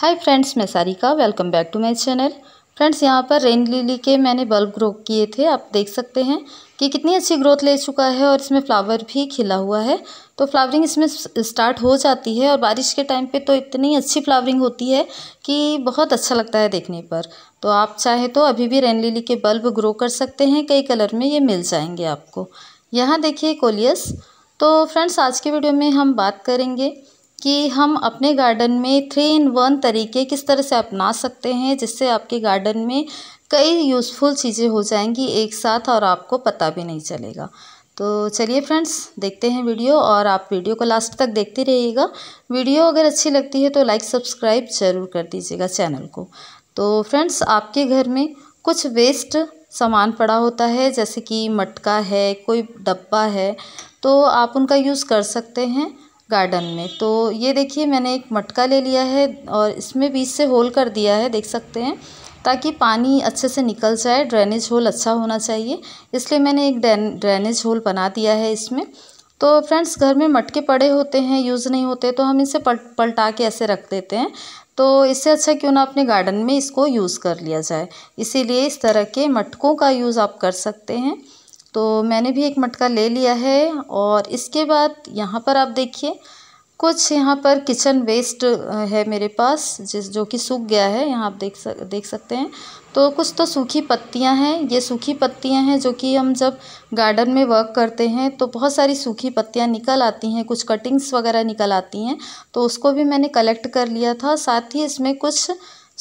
हाय friends मैं Sarika welcome back to my channel friends यहाँ पर रेन लिली के मैंने बल्ब ग्रो किए थे आप देख सकते हैं कि कितनी अच्छी ग्रोथ ले चुका है और इसमें फ्लावर भी खिला हुआ है तो फ्लावरिंग इसमें स्टार्ट हो जाती है और बारिश के टाइम पे तो इतनी अच्छी फ्लावरिंग होती है कि बहुत अच्छा लगता है देखने पर तो आप चाहे तो अभी भी रेन लिली के बल्ब ग्रो कर सकते हैं कई कलर में ये मिल जाएंगे आपको यहाँ देखिए कोलियस तो फ्रेंड्स आज के वीडियो में हम बात करेंगे कि हम अपने गार्डन में थ्री इन वन तरीके किस तरह से अपना सकते हैं जिससे आपके गार्डन में कई यूज़फुल चीज़ें हो जाएंगी एक साथ और आपको पता भी नहीं चलेगा तो चलिए फ्रेंड्स देखते हैं वीडियो और आप वीडियो को लास्ट तक देखते रहिएगा वीडियो अगर अच्छी लगती है तो लाइक सब्सक्राइब ज़रूर कर दीजिएगा चैनल को तो फ्रेंड्स आपके घर में कुछ वेस्ट सामान पड़ा होता है जैसे कि मटका है कोई डब्बा है तो आप उनका यूज़ कर सकते हैं गार्डन में तो ये देखिए मैंने एक मटका ले लिया है और इसमें बीच से होल कर दिया है देख सकते हैं ताकि पानी अच्छे से निकल जाए ड्रेनेज होल अच्छा होना चाहिए इसलिए मैंने एक ड्रेनेज होल बना दिया है इसमें तो फ्रेंड्स घर में मटके पड़े होते हैं यूज़ नहीं होते तो हम इसे पल, पलटा के ऐसे रख देते हैं तो इससे अच्छा क्यों ना अपने गार्डन में इसको यूज़ कर लिया जाए इसीलिए इस तरह के मटकों का यूज़ आप कर सकते हैं तो मैंने भी एक मटका ले लिया है और इसके बाद यहाँ पर आप देखिए कुछ यहाँ पर किचन वेस्ट है मेरे पास जिस जो कि सूख गया है यहाँ आप देख सक देख सकते हैं तो कुछ तो सूखी पत्तियाँ हैं ये सूखी पत्तियाँ हैं जो कि हम जब गार्डन में वर्क करते हैं तो बहुत सारी सूखी पत्तियाँ निकल आती हैं कुछ कटिंग्स वगैरह निकल आती हैं तो उसको भी मैंने कलेक्ट कर लिया था साथ ही इसमें कुछ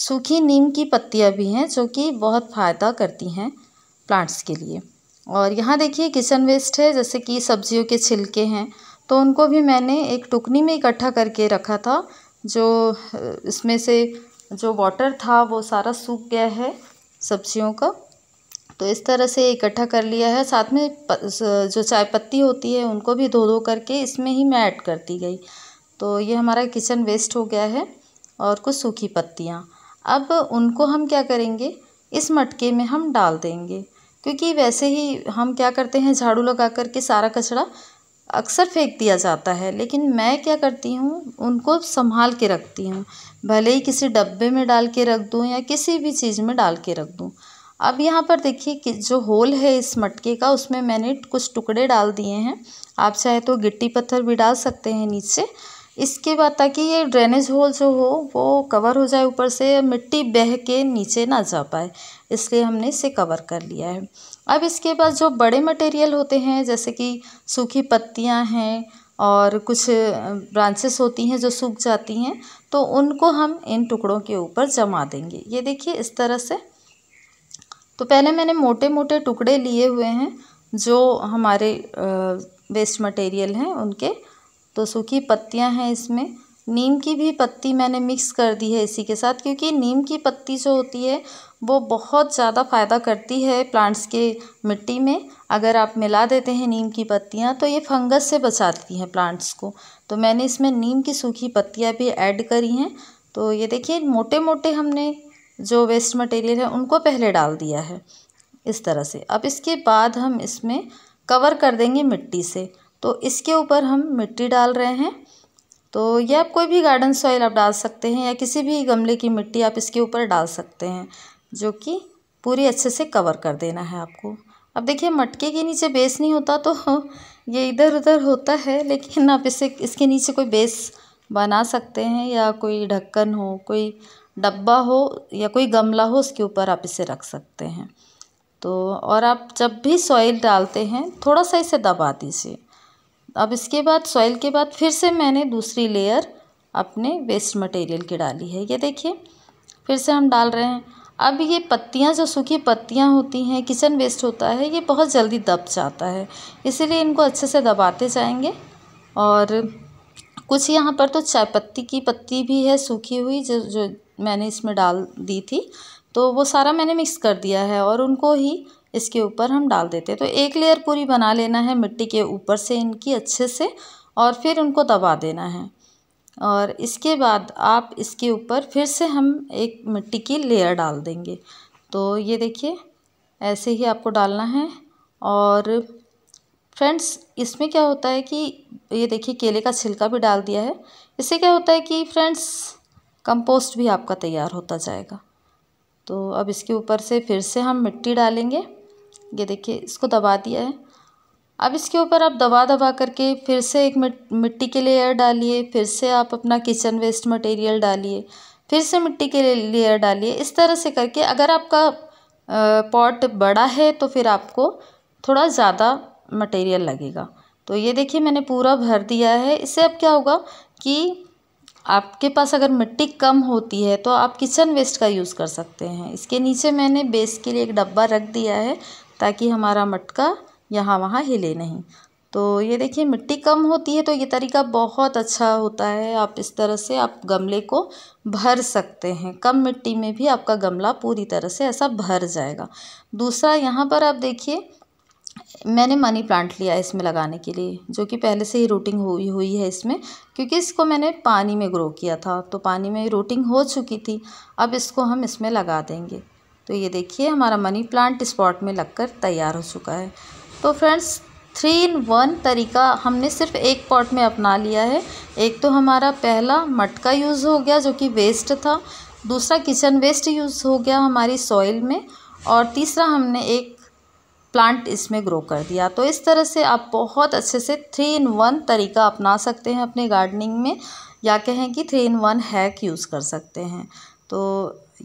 सूखी नीम की पत्तियाँ भी हैं जो कि बहुत फ़ायदा करती हैं प्लांट्स के लिए और यहाँ देखिए किचन वेस्ट है जैसे कि सब्जियों के छिलके हैं तो उनको भी मैंने एक टुकनी में इकट्ठा करके रखा था जो इसमें से जो वाटर था वो सारा सूख गया है सब्जियों का तो इस तरह से इकट्ठा कर लिया है साथ में जो चाय पत्ती होती है उनको भी धो धो करके इसमें ही मैं ऐड करती गई तो ये हमारा किचन वेस्ट हो गया है और कुछ सूखी पत्तियाँ अब उनको हम क्या करेंगे इस मटके में हम डाल देंगे क्योंकि वैसे ही हम क्या करते हैं झाड़ू लगा कर के सारा कचरा अक्सर फेंक दिया जाता है लेकिन मैं क्या करती हूँ उनको संभाल के रखती हूँ भले ही किसी डब्बे में डाल के रख दूँ या किसी भी चीज़ में डाल के रख दूँ अब यहाँ पर देखिए कि जो होल है इस मटके का उसमें मैंने कुछ टुकड़े डाल दिए हैं आप चाहे तो गिट्टी पत्थर भी डाल सकते हैं नीचे इसके बाद ताकि ये ड्रेनेज होल जो हो वो कवर हो जाए ऊपर से मिट्टी बह के नीचे ना जा पाए इसलिए हमने इसे कवर कर लिया है अब इसके बाद जो बड़े मटेरियल होते हैं जैसे कि सूखी पत्तियां हैं और कुछ ब्रांचेस होती हैं जो सूख जाती हैं तो उनको हम इन टुकड़ों के ऊपर जमा देंगे ये देखिए इस तरह से तो पहले मैंने मोटे मोटे टुकड़े लिए हुए हैं जो हमारे वेस्ट मटेरियल हैं उनके तो सूखी पत्तियां हैं इसमें नीम की भी पत्ती मैंने मिक्स कर दी है इसी के साथ क्योंकि नीम की पत्ती जो होती है वो बहुत ज़्यादा फ़ायदा करती है प्लांट्स के मिट्टी में अगर आप मिला देते हैं नीम की पत्तियां तो ये फंगस से बचाती हैं प्लांट्स को तो मैंने इसमें नीम की सूखी पत्तियां भी ऐड करी हैं तो ये देखिए मोटे मोटे हमने जो वेस्ट मटेरियल है उनको पहले डाल दिया है इस तरह से अब इसके बाद हम इसमें कवर कर देंगे मिट्टी से तो इसके ऊपर हम मिट्टी डाल रहे हैं तो यह आप कोई भी गार्डन सॉइल आप डाल सकते हैं या किसी भी गमले की मिट्टी आप इसके ऊपर डाल सकते हैं जो कि पूरी अच्छे से कवर कर देना है आपको अब देखिए मटके के नीचे बेस नहीं होता तो ये इधर उधर होता है लेकिन आप इसे इसके नीचे कोई बेस बना सकते हैं या कोई ढक्कन हो कोई डब्बा हो या कोई गमला हो उसके ऊपर आप इसे रख सकते हैं तो और आप जब भी सॉइल डालते हैं थोड़ा सा इसे दबा दीजिए अब इसके बाद सॉइल के बाद फिर से मैंने दूसरी लेयर अपने वेस्ट मटेरियल की डाली है ये देखिए फिर से हम डाल रहे हैं अब ये पत्तियाँ जो सूखी पत्तियाँ होती हैं किचन वेस्ट होता है ये बहुत जल्दी दब जाता है इसीलिए इनको अच्छे से दबाते जाएंगे और कुछ यहाँ पर तो चाय पत्ती की पत्ती भी है सूखी हुई जो जो मैंने इसमें डाल दी थी तो वो सारा मैंने मिक्स कर दिया है और उनको ही इसके ऊपर हम डाल देते तो एक लेयर पूरी बना लेना है मिट्टी के ऊपर से इनकी अच्छे से और फिर उनको दबा देना है और इसके बाद आप इसके ऊपर फिर से हम एक मिट्टी की लेयर डाल देंगे तो ये देखिए ऐसे ही आपको डालना है और फ्रेंड्स इसमें क्या होता है कि ये देखिए केले का छिलका भी डाल दिया है इससे क्या होता है कि फ्रेंड्स कंपोस्ट भी आपका तैयार होता जाएगा तो अब इसके ऊपर से फिर से हम मिट्टी डालेंगे ये देखिए इसको दबा दिया है अब इसके ऊपर आप दबा दबा करके फिर से एक मिट्टी के लेयर डालिए फिर से आप अपना किचन वेस्ट मटेरियल डालिए फिर से मिट्टी के लेयर डालिए इस तरह से करके अगर आपका पॉट बड़ा है तो फिर आपको थोड़ा ज़्यादा मटेरियल लगेगा तो ये देखिए मैंने पूरा भर दिया है इससे अब क्या होगा कि आपके पास अगर मिट्टी कम होती है तो आप किचन वेस्ट का यूज़ कर सकते हैं इसके नीचे मैंने बेस के लिए एक डब्बा रख दिया है ताकि हमारा मटका यहाँ वहाँ हिले नहीं तो ये देखिए मिट्टी कम होती है तो ये तरीका बहुत अच्छा होता है आप इस तरह से आप गमले को भर सकते हैं कम मिट्टी में भी आपका गमला पूरी तरह से ऐसा भर जाएगा दूसरा यहाँ पर आप देखिए मैंने मनी प्लांट लिया इसमें लगाने के लिए जो कि पहले से ही रूटिंग हुई हुई है इसमें क्योंकि इसको मैंने पानी में ग्रो किया था तो पानी में रूटिंग हो चुकी थी अब इसको हम इसमें लगा देंगे तो ये देखिए हमारा मनी प्लांट स्पॉट में लगकर तैयार हो चुका है तो फ्रेंड्स थ्री इन वन तरीका हमने सिर्फ एक पॉट में अपना लिया है एक तो हमारा पहला मटका यूज़ हो गया जो कि वेस्ट था दूसरा किचन वेस्ट यूज़ हो गया हमारी सॉइल में और तीसरा हमने एक प्लांट इसमें ग्रो कर दिया तो इस तरह से आप बहुत अच्छे से थ्री इन वन तरीका अपना सकते हैं अपने गार्डनिंग में या कहें कि three in one hack use कर सकते हैं तो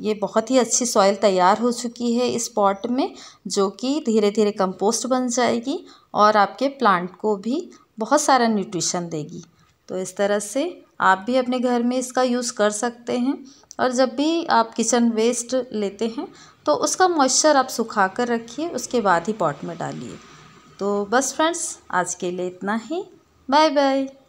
ये बहुत ही अच्छी सॉइल तैयार हो चुकी है इस पॉट में जो कि धीरे धीरे कंपोस्ट बन जाएगी और आपके प्लांट को भी बहुत सारा न्यूट्रिशन देगी तो इस तरह से आप भी अपने घर में इसका यूज़ कर सकते हैं और जब भी आप किचन वेस्ट लेते हैं तो उसका मॉइस्चर आप सुखा कर रखिए उसके बाद ही पॉट में डालिए तो बस फ्रेंड्स आज के लिए इतना ही बाय बाय